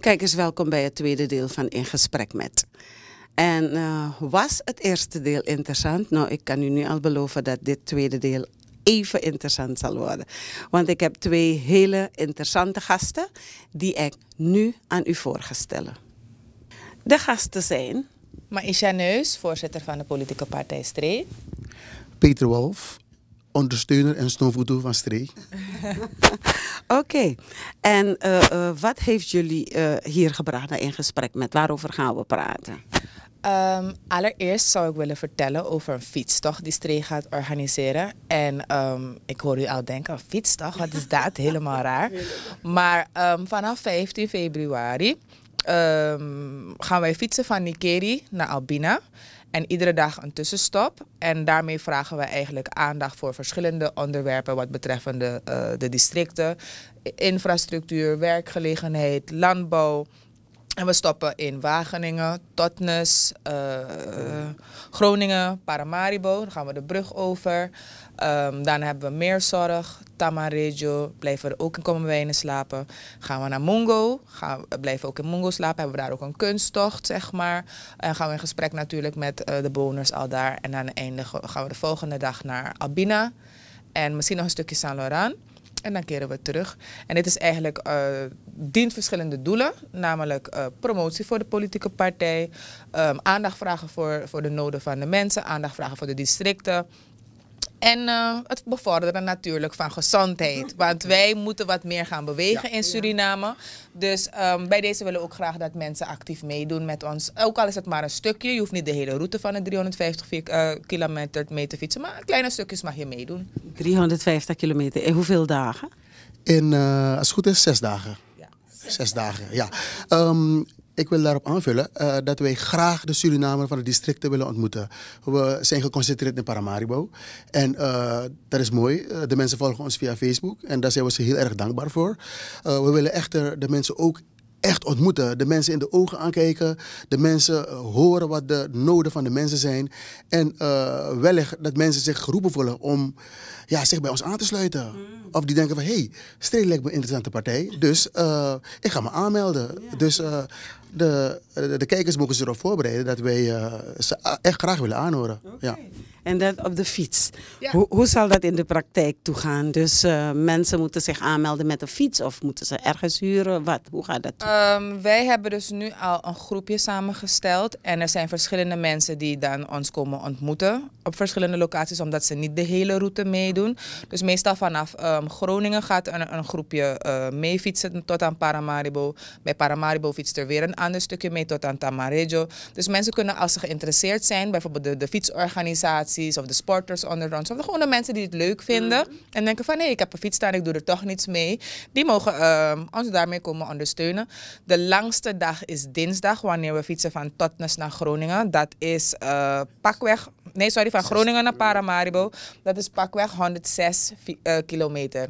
Kijkers, welkom bij het tweede deel van In Gesprek Met. En eh, was het eerste deel interessant? Nou, ik kan u nu al beloven dat dit tweede deel even interessant zal worden. Want ik heb twee hele interessante gasten die ik nu aan u voorgestellen. De gasten zijn... Maisha Neus, voorzitter van de politieke partij Stree. Peter Wolf, ondersteuner en snoevoedoe van Stree. Oké, en eh, eh, wat heeft jullie eh, hier gebracht in gesprek met? Waarover gaan we praten? Ehm, allereerst zou ik willen vertellen over een fietstocht die Stree gaat organiseren. En ehm, ik hoor u al denken, een fietstocht, wat is dat? Helemaal raar. Maar ehm, vanaf 15 februari gaan wij fietsen van Nikeri naar Albina. En iedere dag een tussenstop. En daarmee vragen we eigenlijk aandacht voor verschillende onderwerpen wat betreffende uh, de districten. Infrastructuur, werkgelegenheid, landbouw, en we stoppen in Wageningen, Totnes, eh, Groningen, Paramaribo. Dan gaan we de brug over. Um, ehm, dan hebben we Meerzorg, Tamarejo. Blijven we ook in Kommerwijnen slapen. Gaan we naar Mungo. Gaan, we blijven ook in Mungo slapen. Hebben we daar ook een kunsttocht, zeg maar. En gaan we in gesprek natuurlijk met eh, de bewoners al daar. En aan het einde gaan we de volgende dag naar Albina. En misschien nog een stukje San Laurent. En dan keren we terug. En dit is eigenlijk, eh, dient verschillende doelen. Namelijk eh, promotie voor de politieke partij. Ehm, aandacht vragen voor, voor de noden van de mensen. Aandacht vragen voor de districten. En eh, het bevorderen natuurlijk van gezondheid. Want wij moeten wat meer gaan bewegen in Suriname. Dus ehm, bij deze willen we ook graag dat mensen actief meedoen met ons. Ook al is het maar een stukje. Je hoeft niet de hele route van de 350 eh, kilometer mee te fietsen. Maar kleine stukjes mag je meedoen. 350 kilometer. En hoeveel dagen? In, uh, als het goed is, zes dagen. Zes dagen, ja. Ehm, ik wil daarop aanvullen eh, dat wij graag de Surinamer van de districten willen ontmoeten. We zijn geconcentreerd in Paramaribo. En eh, dat is mooi. Eh, de mensen volgen ons via Facebook. En daar zijn we ze heel erg dankbaar voor. we willen echter de mensen ook echt ontmoeten. De mensen in de ogen aankijken. De mensen horen wat de noden van de mensen zijn. En uh, wellicht dat mensen zich geroepen voelen om ja, zich bij ons aan te sluiten. Mm. Of die denken van, hé, hey, Stree lijkt me een interessante partij. Dus ik ga me aanmelden. Dus de, de, kijkers mogen zich erop voorbereiden dat wij eh, ze echt graag willen aanhoren. Ja. En dat op de fiets. Hoe, hoe, zal dat in de praktijk toegaan? Dus eh, mensen moeten zich aanmelden met de fiets of moeten ze ergens huren? Wat? Hoe gaat dat? Um, wij hebben dus nu al een groepje samengesteld. En er zijn verschillende mensen die dan ons komen ontmoeten op verschillende locaties, omdat ze niet de hele route meedoen. Dus meestal vanaf ehm, Groningen gaat een, een groepje uh, eh, mee fietsen tot aan Paramaribo. Bij Paramaribo fietst er weer een ander stukje mee tot aan Tamarejo. Dus mensen kunnen als ze geïnteresseerd zijn, bijvoorbeeld de, fietsorganisaties of de sporters onder ons, of de mensen die het leuk vinden mm. en denken van hé, ik heb een fiets staan, ik doe er toch niets mee. Die mogen uh, ehm, ons daarmee komen ondersteunen. De langste dag is dinsdag, wanneer we fietsen van Totnes naar Groningen. Dat is eh, pakweg, nee sorry, van Groningen naar Paramaribo. Dat is pakweg 106 eh, kilometer.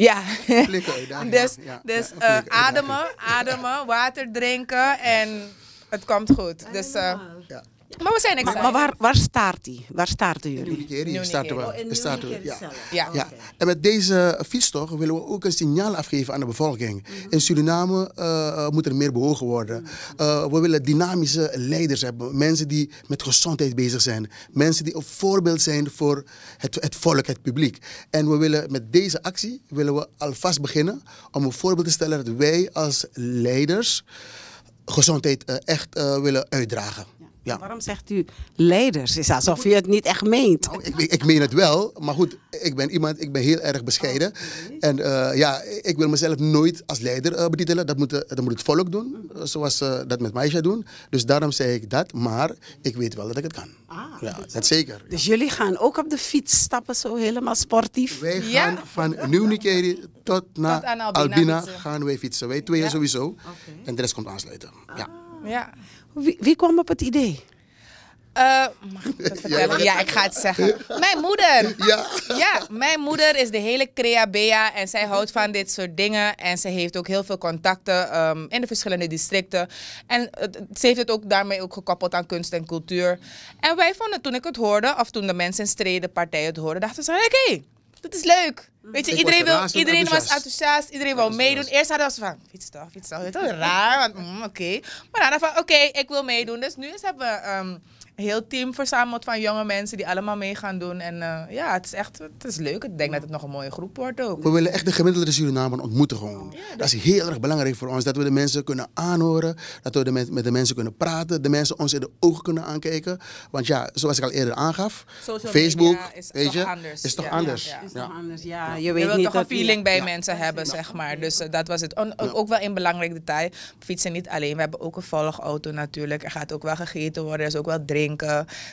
Ja. Flikken, dus ja, dus eh, ademen, ademen, water drinken en het komt goed. Dus, uh, ja. Maar we zijn Maar, waar, waar die? Waar staat jullie? Nieuw-Nigeria starten we. Oh, Ja. Ja. En met deze fietstocht willen we ook een signaal afgeven aan de bevolking. Mhm. In Suriname eh, eh, moet er meer bewogen worden. Mhm. Eh, we willen dynamische leiders hebben. Mensen die met gezondheid bezig zijn. Mensen die een voorbeeld zijn voor het, het volk, het publiek. En we willen met deze actie willen we alvast beginnen om een voorbeeld te stellen dat wij als leiders gezondheid echt willen uitdragen. Ja. Waarom zegt u leiders? Is alsof u het niet echt meent. Nou, ik, ik, meen het wel, maar goed, ik ben iemand, ik ben heel erg bescheiden. Oh, en eh, ja, ik wil mezelf nooit als leider uh, betitelen. Dat moet, eh, dat moet het volk doen, zoals uh, dat met Maisha doen. Dus daarom zeg ik dat, maar ik weet wel dat ik het kan. Ah, ja, dat, zeker. Dus jullie gaan ook op de fiets stappen, zo helemaal sportief? Wij gaan van nieuw tot naar Albina, gaan wij fietsen. Wij tweeën sowieso. En de rest komt aansluiten. Ja. Ah. ja. Wie, wie kwam op het idee? Uh, eh, mag Ja, ik ga het zeggen. Mijn moeder. Ja. ja, mijn moeder is de hele Crea Bea en zij houdt van dit soort dingen. En ze heeft ook heel veel contacten ehm, in de verschillende districten. En ze heeft het ook daarmee ook gekoppeld aan kunst en cultuur. En wij vonden toen ik het hoorde, of toen de mensen in streden partijen het hoorden, dachten ze: oké dat is leuk. Mm. Weet je, iedereen, wil, iedereen was enthousiast, iedereen wil meedoen. Eerst hadden ze van, fiets toch, dat is raar, mm, oké. Okay. Maar dan van, oké, ik wil meedoen. Dus nu is hebben we... Ehm, heel team verzameld van jonge mensen die allemaal mee gaan doen. En eh, ja, het is echt het is leuk. Ik denk dat het nog een mooie groep wordt ook. We willen echt de gemiddelde Surinamer ontmoeten gewoon. dat... is heel erg belangrijk voor ons. Dat we de mensen kunnen aanhoren. Dat we de met, de mensen kunnen praten. De mensen ons in de ogen kunnen aankijken. Want ja, zoals ik al eerder aangaf. Facebook, is weet toch je, anders. is toch ja, anders. Ja, is toch anders, ja. Je, weet wilt toch een feeling bij mensen hebben, zeg maar. Dus eh, dat was het. ook wel een belangrijk detail. Fietsen niet alleen. We hebben ook een volgauto natuurlijk. Er gaat ook wel gegeten worden. Er is ook wel drinken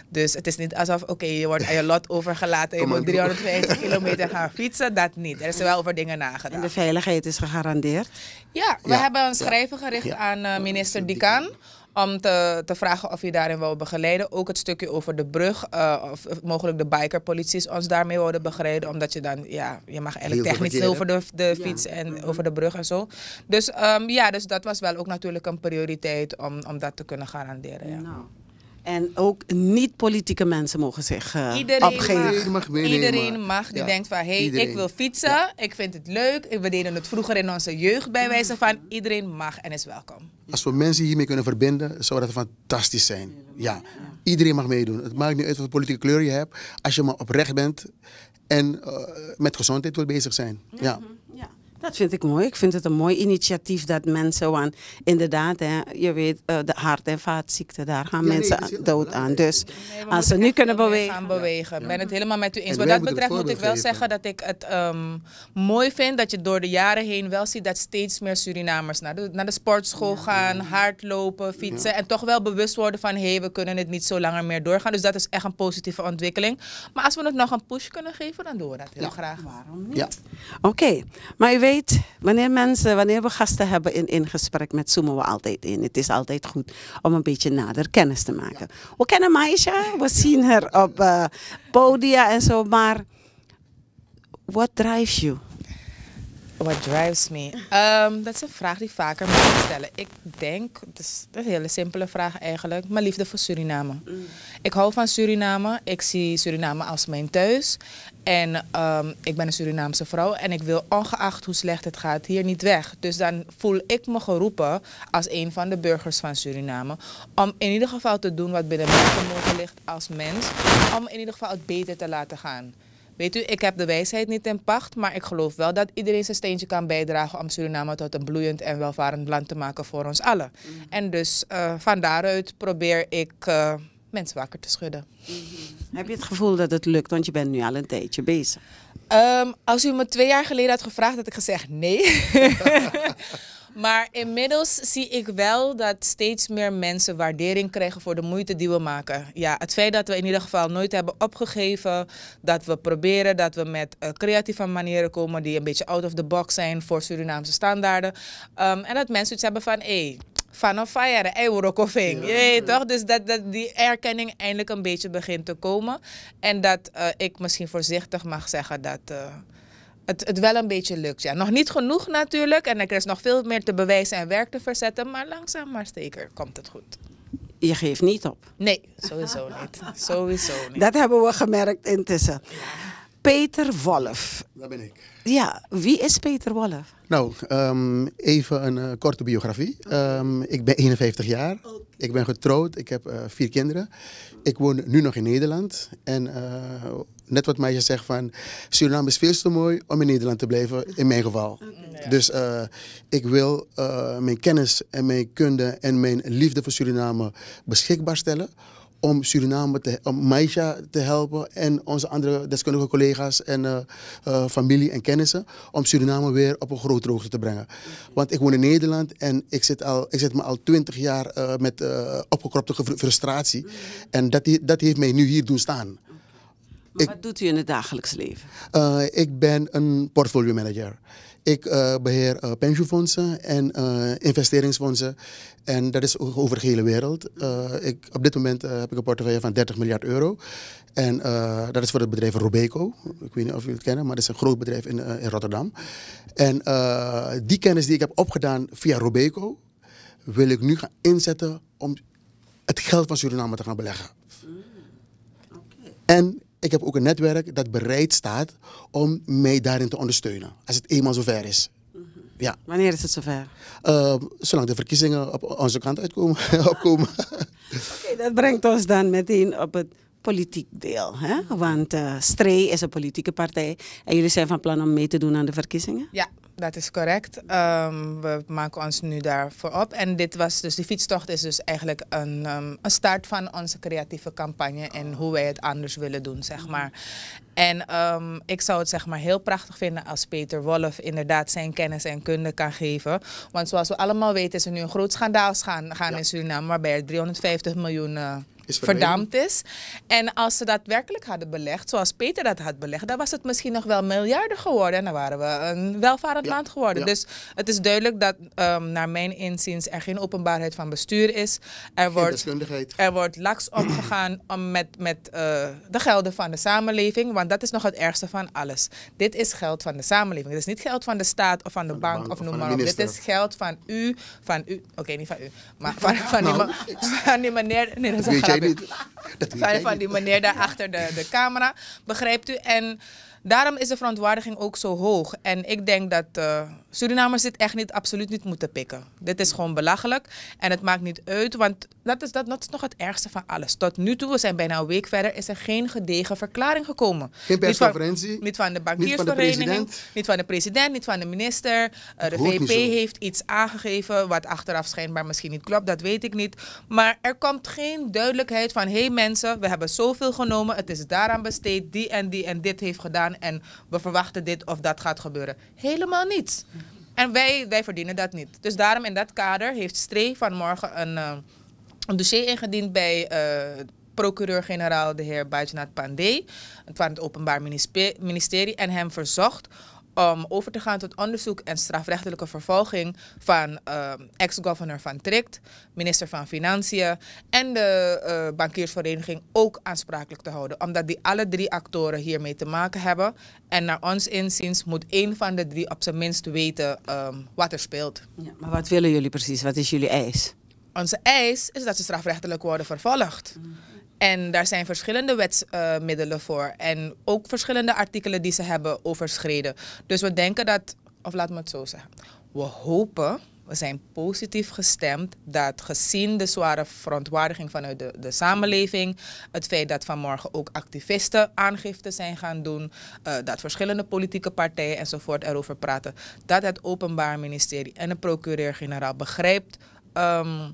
dus het is niet alsof, oké, je wordt aan je lot overgelaten. Je moet 350 kilometer gaan fietsen. Dat niet. Er is wel over dingen nagedacht. En de veiligheid is gegarandeerd? Ja, we hebben een schrijven gericht aan eh, minister Dikan om te, te, vragen of je daarin wil begeleiden. Ook het stukje over de brug, eh, of, mogelijk de bikerpolitie ons daarmee worden begeleiden. Omdat je dan, ja, je mag eigenlijk technisch over de, fiets en over de brug en zo. Dus ehm, ja, dus dat was wel ook natuurlijk een prioriteit om, om dat te kunnen garanderen. Ja. Nou. En ook niet-politieke mensen mogen zich eh, uh, iedereen Mag, iedereen mag Iedereen mag die denkt van, hé, hey, ik wil fietsen. Ik vind het leuk. We deden het vroeger in onze jeugd bij wijze van. Iedereen mag en is welkom. Als we mensen hiermee kunnen verbinden, zou dat fantastisch zijn. Ja, iedereen mag meedoen. Het maakt niet uit wat politieke kleur je hebt. Als je maar oprecht bent en uh, met gezondheid wil bezig zijn. Ja. Mhm. Dat vind ik mooi. Ik vind het een mooi initiatief dat mensen, want inderdaad, hè, je weet, eh, de hart- en vaatziekten daar gaan mensen dood aan. Dus als ze nu kunnen bewegen. Gaan bewegen. Ik ben het helemaal met u eens. Wat dat betreft moet ik wel zeggen dat ik het ehm, mooi vind dat je door de jaren heen wel ziet dat steeds meer Surinamers naar de, naar de sportschool gaan, hardlopen, fietsen en toch wel bewust worden van hé, hey, we kunnen het niet zo langer meer doorgaan. Dus dat is echt een positieve ontwikkeling. Maar als we het nog een push kunnen geven, dan doen we dat heel graag. Waarom niet? Oké, maar u weet weet, wanneer mensen, wanneer we gasten hebben in, in gesprek met zoomen we altijd in. Het is altijd goed om een beetje nader kennis te maken. We kennen Maisha, we zien haar op eh, podia en zo, maar what drives you? What drives me? Ehm, dat is een vraag die vaker mensen stellen. Ik denk, dat is een hele simpele vraag eigenlijk, mijn liefde voor Suriname. Mm. Ik hou van Suriname. Ik zie Suriname als mijn thuis. En ehm, ik ben een Surinaamse vrouw en ik wil ongeacht hoe slecht het gaat hier niet weg. Dus dan voel ik me geroepen als een van de burgers van Suriname. Om in ieder geval te doen wat binnen mijn vermogen ligt als mens. Om in ieder geval het beter te laten gaan. Weet u, ik heb de wijsheid niet in pacht, maar ik geloof wel dat iedereen zijn steentje kan bijdragen om Suriname tot een bloeiend en welvarend land te maken voor ons allen. Mm. En dus eh, van daaruit probeer ik... Eh, mensen wakker te schudden. Mhm. Heb je het gevoel dat het lukt? Want je bent nu al een tijdje bezig. Ehm, als u me twee jaar geleden had gevraagd, had ik gezegd nee. maar inmiddels zie ik wel dat steeds meer mensen waardering krijgen voor de moeite die we maken. Ja, het feit dat we in ieder geval nooit hebben opgegeven, dat we proberen, dat we met eh, creatieve manieren komen die een beetje out of the box zijn voor Surinaamse standaarden. Ehm, en dat mensen iets hebben van, hé, hey, van een fire, Je weet toch? Dus dat, die erkenning eindelijk een beetje begint te komen. En dat eh, ik misschien voorzichtig mag zeggen dat. Eh, het, het wel een beetje lukt. Ja. Nog niet genoeg natuurlijk. En er is nog veel meer te bewijzen en werk te verzetten. Maar langzaam maar zeker komt het goed je geeft niet op. Nee, sowieso niet. sowieso niet. Dat hebben we gemerkt intussen. Peter Wolf. Dat ben ik. Ja, wie is Peter Wolf? Nou, ehm, even een eh, korte biografie. Ehm, ik ben 51 jaar. Ik ben getrouwd. Ik heb eh, vier kinderen. Ik woon nu nog in Nederland. En eh, net wat meisje zegt van Suriname is veel te mooi om in Nederland te blijven, in mijn geval. Mm, dus ik wil mijn kennis en mijn kunde en mijn liefde voor Suriname beschikbaar stellen om Suriname, te, om Maisha te helpen en onze andere deskundige collega's en eh, eh, familie en kennissen, om Suriname weer op een grotere hoogte te brengen. Want ik woon in Nederland en ik zit, al, ik zit me al twintig jaar eh, met opgekropte frustratie. En dat, dat heeft mij nu hier doen staan. wat doet u in het dagelijks leven? ik ben een portfolio manager. Ik eh, beheer eh, pensioenfondsen en eh, investeringsfondsen. En dat is over de hele wereld. ik, op dit moment heb ik een portefeuille van 30 miljard euro. En dat is voor het bedrijf Robeco. Ik weet niet of jullie het kennen, maar dat is een groot bedrijf in, in Rotterdam. En die kennis die ik heb opgedaan via Robeco, wil ik nu gaan inzetten om het geld van Suriname te gaan beleggen. Mm, en ik heb ook een netwerk dat bereid staat om mij daarin te ondersteunen. Als het eenmaal zover is. Mhm. Ja. Wanneer is het zover? Uh, zolang de verkiezingen op onze kant uitkomen. opkomen. Oké, dat brengt ons dan meteen op het politiek deel. Hè? Want eh, Stree is een politieke partij. En jullie zijn van plan om mee te doen aan de verkiezingen? Ja, dat is correct. Ehm, we maken ons nu daarvoor op. En dit was dus, die fietstocht is dus eigenlijk een, ehm, een start van onze creatieve campagne en hoe wij het anders willen doen, zeg mhm. maar. En ehm, ik zou het zeg maar heel prachtig vinden als Peter Wolf inderdaad zijn kennis en kunde kan geven. Want zoals we allemaal weten is er nu een groot schandaal gaan, gaan in Suriname waarbij er 350 miljoen... Eh, is verdampt is. En als ze dat werkelijk hadden belegd, zoals Peter dat had belegd, dan was het misschien nog wel miljarden geworden. En dan waren we een welvarend land geworden. Dus het is duidelijk dat, ehm, naar mijn inziens, er geen openbaarheid van bestuur is. Er wordt, er wordt laks omgegaan om met, met eh, de gelden van de samenleving, want dat is nog het ergste van alles. Dit is geld van de samenleving. Dit is niet geld van de staat of van de, bank, of noem maar op. Dit is geld van u, van u, oké, niet van u, maar van, van, nou, die, van meneer. Nee, dat is een dat, dat van die meneer daar achter de, de camera, begreep u? En Daarom is de verontwaardiging ook zo hoog. En ik denk dat eh, Surinamers dit echt niet, absoluut niet moeten pikken. Dit is gewoon belachelijk. En het maakt niet uit, want dat is, dat, is nog het ergste van alles. Tot nu toe, we zijn bijna een week verder, is er geen gedegen verklaring gekomen. Geen persconferentie. Niet van, de bankiersvereniging, niet, niet van de president, niet van de minister. Eh, de VP heeft iets aangegeven wat achteraf schijnbaar misschien niet klopt, dat weet ik niet. Maar er komt geen duidelijkheid van, hé hey mensen, we hebben zoveel genomen, het is daaraan besteed, die en die en dit heeft gedaan en we verwachten dit of dat gaat gebeuren. Helemaal niets. En wij, wij verdienen dat niet. Dus daarom in dat kader heeft Stree vanmorgen een, eh, een dossier ingediend bij uh, procureur-generaal de heer Bajanat Pandey van het Openbaar Ministerie en hem verzocht om over te gaan tot onderzoek en strafrechtelijke vervolging van ehm, ex-governor van Tricht, minister van Financiën en de uh, bankiersvereniging ook aansprakelijk te houden. Omdat die alle drie actoren hiermee te maken hebben. En naar ons inziens moet één van de drie op zijn minst weten ehm, wat er speelt. Ja, maar wat willen jullie precies? Wat is jullie eis? Onze eis is dat ze strafrechtelijk worden vervolgd. Mm. En daar zijn verschillende wetsmiddelen voor. En ook verschillende artikelen die ze hebben overschreden. Dus we denken dat, of laat me het zo zeggen. We hopen we zijn positief gestemd dat gezien de zware verontwaardiging vanuit de, de samenleving, het feit dat vanmorgen ook activisten aangifte zijn gaan doen, eh, dat verschillende politieke partijen enzovoort erover praten, dat het Openbaar Ministerie en de procureur-generaal begrijpt ehm,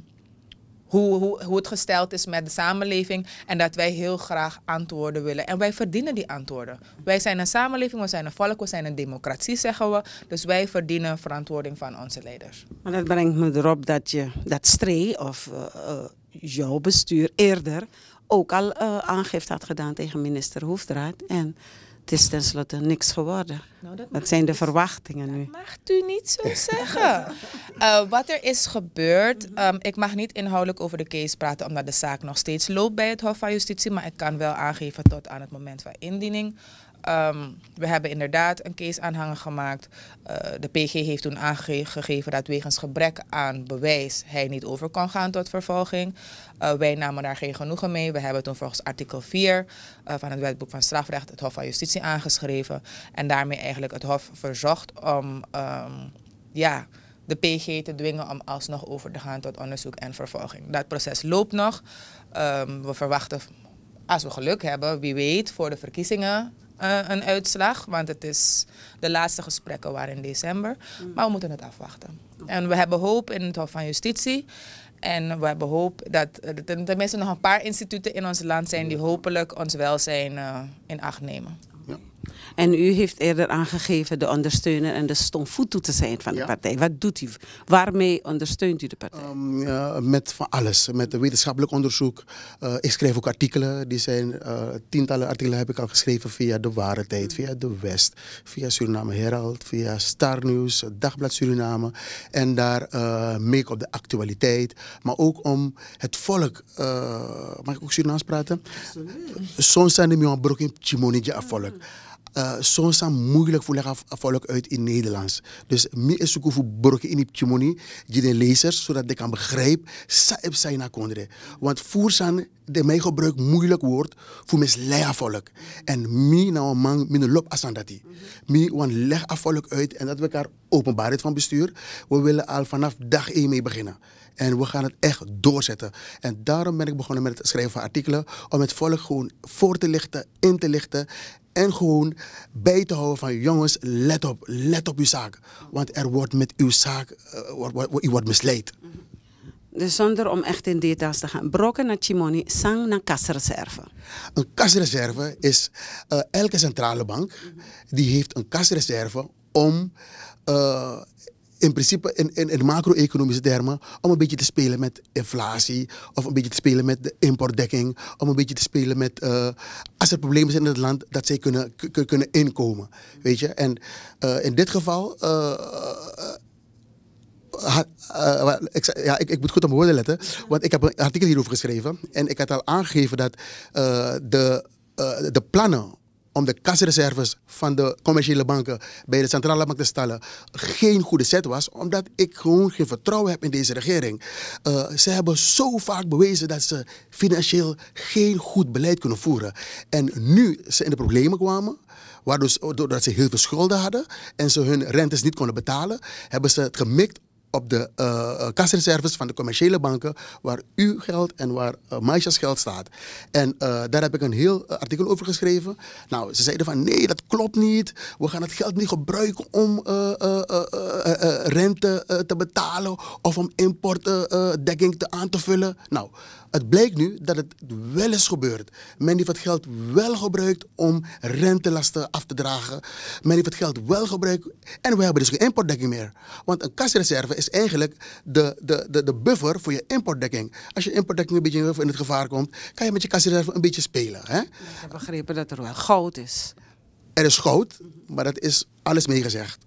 hoe, hoe, hoe het gesteld is met de samenleving. En dat wij heel graag antwoorden willen. En wij verdienen die antwoorden. Wij zijn een samenleving, we zijn een volk, we zijn een democratie, zeggen we. Dus wij verdienen verantwoording van onze leiders. Maar dat brengt me erop dat je dat stree of eh, eh, jouw bestuur eerder ook al uh, aangifte had gedaan tegen minister Hoefdraad. En het is tenslotte niks geworden. Nou, dat, zijn de dus. verwachtingen nu. Dat mag u niet zo zeggen. Eh, wat er is gebeurd, ehm, ik mag niet inhoudelijk over de case praten omdat de zaak nog steeds loopt bij het Hof van Justitie, maar ik kan wel aangeven tot aan het moment van indiening Ehm, we hebben inderdaad een case aanhangen gemaakt. Eh, de PG heeft toen aangegeven dat wegens gebrek aan bewijs hij niet over kon gaan tot vervolging. Eh, wij namen daar geen genoegen mee. We hebben toen volgens artikel 4 eh, van het wetboek van strafrecht het Hof van Justitie aangeschreven. En daarmee eigenlijk het Hof verzocht om ehm, ja, de PG te dwingen om alsnog over te gaan tot onderzoek en vervolging. Dat proces loopt nog. Ehm, we verwachten als we geluk hebben, wie weet, voor de verkiezingen eh, een uitslag, want het is de laatste gesprekken waren in december. Mm. Maar we moeten het afwachten. En we hebben hoop in het Hof van Justitie. En we hebben hoop dat er eh, tenminste nog een paar instituten in ons land zijn die hopelijk ons welzijn eh, in acht nemen. Ja. En u heeft eerder aangegeven de ondersteuner en de stomvoet toe te zijn van de partij. Wat doet u? Waarmee ondersteunt u de partij? Ehm, ja, met van alles. Met wetenschappelijk onderzoek. Eh, ik schrijf ook artikelen. Die zijn, eh, tientallen artikelen heb ik al geschreven via De Ware Tijd, mm. via De West, via Suriname Herald, via Star News, Dagblad Suriname. En daar eh, mee op de actualiteit. Maar ook om het volk, mag ik ook Surinaams praten? Soms zijn de mijn broek in volk. Mm uh, soms moeilijk voor eh, volk uit in Nederlands. Dus mi is ook voor brokken in Pchimoni, die de lezers, zodat de kan begrijpen, sa op naar nakondre. Want zijn de mij gebruik moeilijk woord voor misleiden volk. En mi nou man, min lop die. Mi, want leg volk uit en dat we elkaar openbaarheid van bestuur. We willen al vanaf dag 1 mee beginnen. En we gaan het echt doorzetten. En daarom ben ik begonnen met het schrijven van artikelen. Om het volk gewoon voor te lichten, in te lichten. En gewoon bij te houden van jongens, let op, let op uw zaak. Want er wordt met uw zaak, eh, u wordt misleid. Dus zonder om echt in details te gaan. Brokken naar Chimoni, sang naar kasreserve. Een kasreserve is eh, elke centrale bank die heeft een kasreserve om eh, in principe in, in, in macro-economische termen om een beetje te spelen met inflatie of een beetje te spelen met de importdekking, om een beetje te spelen met eh, als er problemen zijn in het land dat zij kunnen, kunnen inkomen. Weet je? En eh, in dit geval. Eh, ik, ja, ik, ik, moet goed op mijn woorden letten. Want ik heb een artikel hierover geschreven. En ik had al aangegeven dat de, de plannen om de kasreserves van de commerciële banken bij de centrale bank te stellen geen goede zet was, omdat ik gewoon geen vertrouwen heb in deze regering. Eh, ze hebben zo vaak bewezen dat ze financieel geen goed beleid kunnen voeren. En nu ze in de problemen kwamen, waardoor doordat ze heel veel schulden hadden en ze hun rentes niet konden betalen, hebben ze het gemikt op de uh, van de commerciële banken, waar uw geld en waar uh, Maisha's geld staat. En daar heb ik een heel artikel over geschreven. Nou, ze zeiden van nee, dat klopt niet. We gaan het geld niet gebruiken om rente te betalen of om importdekking te aan te vullen. Nou, het blijkt nu dat het wel is gebeurd. Men heeft het geld wel gebruikt om rentelasten af te dragen. Men heeft het geld wel gebruikt en we hebben dus geen importdekking meer. Want een kassenreserve is is eigenlijk de, de, de, de buffer voor je importdekking. Als je importdekking een beetje in het gevaar komt, kan je met je zelf een beetje spelen. Hè? Ik heb begrepen dat er wel goud is. Er is goud, maar dat is alles meegezegd.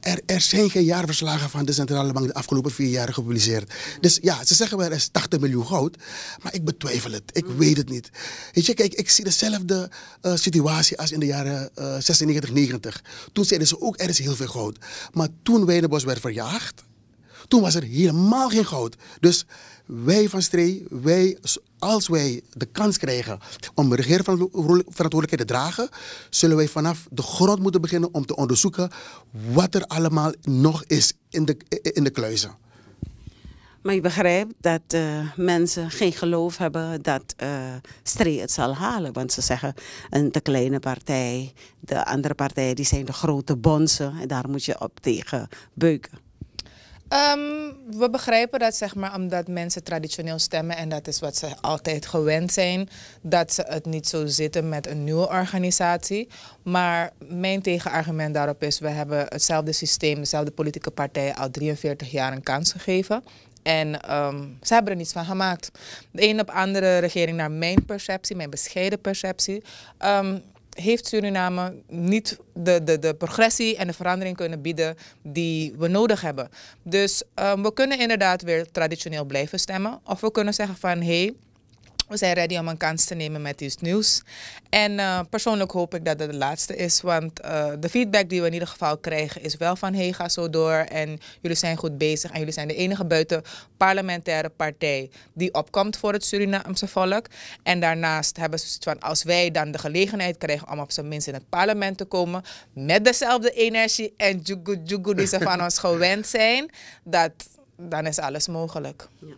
Er, er, zijn geen jaarverslagen van de Centrale Bank de afgelopen vier jaar gepubliceerd. Dus ja, ze zeggen wel er is 80 miljoen goud, maar ik betwijfel het. Ik weet het niet. Weet je, kijk, ik zie dezelfde eh, situatie als in de jaren 96, eh, 90. Toen zeiden ze ook er is heel veel goud. Maar toen Weidenbos werd verjaagd, toen was er helemaal geen goud. Dus wij van Stree, wij, als wij de kans krijgen om regeerverantwoordelijkheid te dragen, zullen wij vanaf de grond moeten beginnen om te onderzoeken wat er allemaal nog is in de, in de kluizen. Maar ik begrijp dat eh, mensen geen geloof hebben dat uh, eh, Stree het zal halen. Want ze zeggen, een te kleine partij, de andere partijen die zijn de grote bonzen. En daar moet je op tegen beuken. Ehm, we begrijpen dat, zeg maar, omdat mensen traditioneel stemmen en dat is wat ze altijd gewend zijn, dat ze het niet zo zitten met een nieuwe organisatie. Maar mijn tegenargument daarop is, we hebben hetzelfde systeem, dezelfde politieke partijen al 43 jaar een kans gegeven. En ehm, ze hebben er niets van gemaakt. De een op andere regering, naar mijn perceptie, mijn bescheiden perceptie, ehm, heeft Suriname niet de, de, de progressie en de verandering kunnen bieden die we nodig hebben. Dus ehm, we kunnen inderdaad weer traditioneel blijven stemmen. Of we kunnen zeggen van hé, hey, we zijn ready om een kans te nemen met iets nieuws. En eh, persoonlijk hoop ik dat het de laatste is. Want eh, de feedback die we in ieder geval krijgen is wel van hey, ga zo door. En jullie zijn goed bezig. En jullie zijn de enige buitenparlementaire partij die opkomt voor het Surinaamse volk. En daarnaast hebben ze zoiets van als wij dan de gelegenheid krijgen om op zijn minst in het parlement te komen. Met dezelfde energie en jugu jugu die ze van ons gewend zijn. Dat, dan is alles mogelijk. Ja.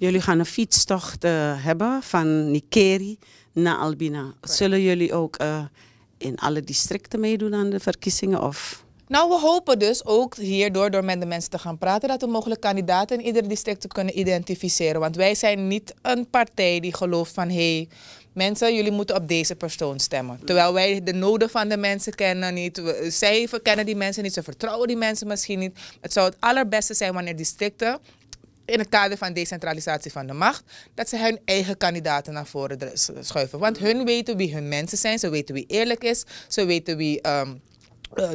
Jullie gaan een fietstocht eh, hebben van Nikeri naar Albina. Zullen jullie ook eh, in alle districten meedoen aan de verkiezingen? Of? Nou, we hopen dus ook hierdoor, door met de mensen te gaan praten, dat we mogelijk kandidaten in ieder district kunnen identificeren. Want wij zijn niet een partij die gelooft van, hé, hey, mensen, jullie moeten op deze persoon stemmen. Terwijl wij de noden van de mensen kennen niet, eh, zij kennen die mensen niet, ze vertrouwen die mensen misschien niet. Het zou het allerbeste zijn wanneer districten in het kader van decentralisatie van de macht, dat ze hun eigen kandidaten naar voren schuiven. Want hun weten wie hun mensen zijn, ze weten wie eerlijk is, ze weten wie... Ehm, eh,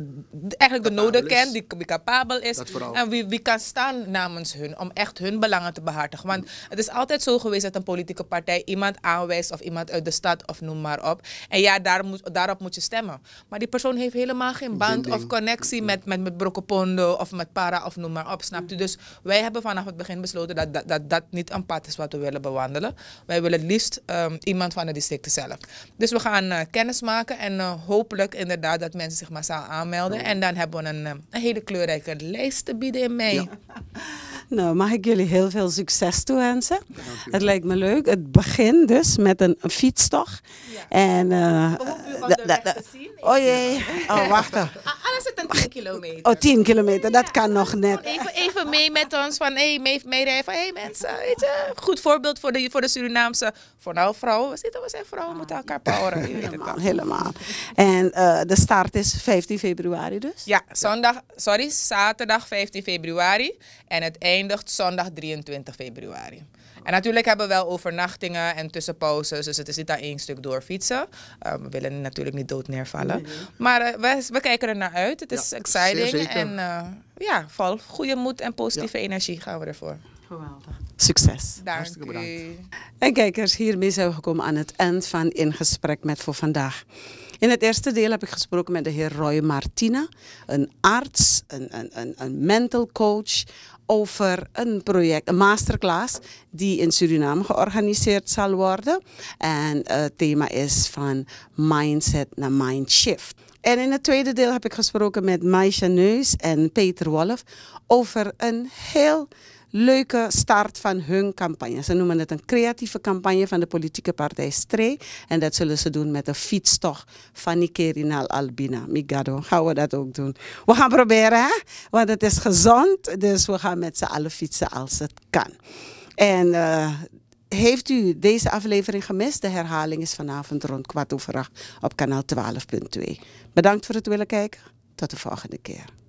eigenlijk de noden kent, die, capabel is. En wie, kan staan namens hun om echt hun belangen te behartigen. Want het is altijd zo geweest dat een politieke partij iemand aanwijst of iemand uit de stad of noem maar op. En ja, daar moet, daarop moet je stemmen. Maar die persoon heeft helemaal geen band of connectie met, met, met Brokopondo of met Para of noem maar op. Snapt u? Dus wij hebben vanaf het begin besloten dat dat, dat, dat niet een pad is wat we willen bewandelen. Wij willen het liefst ehm, iemand van de districten zelf. Dus we gaan uh, kennis maken en eh, hopelijk inderdaad dat mensen zich massaal aanmelden. En dan hebben we een, eh, een hele kleurrijke lijst te bieden in mei. Nou, mag ik jullie heel veel succes toewensen. Het lijkt me leuk. Het begint dus met een, fietstocht. En, Oh jee. Oh, wacht. dan is het een 10 kilometer. Oh, 10 kilometer, dat kan nog net. Even, even mee met ons van, hé, hey, mee, meerijden hé hey, mensen, weet je. Goed voorbeeld voor de, voor de Surinaamse, voor nou vrouwen. We zitten, we zijn vrouwen, moeten elkaar poweren. Helemaal, helemaal. En eh, de start is 15 februari dus? Ja, zondag, sorry, zaterdag 15 februari. En het eindigt zondag 23 februari. En natuurlijk hebben we wel overnachtingen en tussenpauzes. Dus het is niet aan één stuk doorfietsen. Uh, we willen natuurlijk niet dood neervallen. Maar eh, we, kijken er naar uit. Het is exciting. En uh, ja, vol goede moed en positieve energie gaan we ervoor. Geweldig. Succes. Dank Hartstikke bedankt. En kijkers, hiermee zijn we gekomen aan het eind van In Gesprek met voor vandaag. In het eerste deel heb ik gesproken met de heer Roy Martina, een arts, een, een, een, een mental coach, over een project, een masterclass die in Suriname georganiseerd zal worden. En het thema is van mindset naar mindshift. En in het tweede deel heb ik gesproken met Maisha Neus en Peter Wolf over een heel leuke start van hun campagne. Ze noemen het een creatieve campagne van de politieke partij Stree. En dat zullen ze doen met een fietstocht van Nikeri Albina. Migado, gaan we dat ook doen. We gaan proberen, hè? want het is gezond. Dus we gaan met z'n allen fietsen als het kan. En... Eh, heeft u deze aflevering gemist? De herhaling is vanavond rond kwart over acht op kanaal 12.2. Bedankt voor het willen kijken. Tot de volgende keer.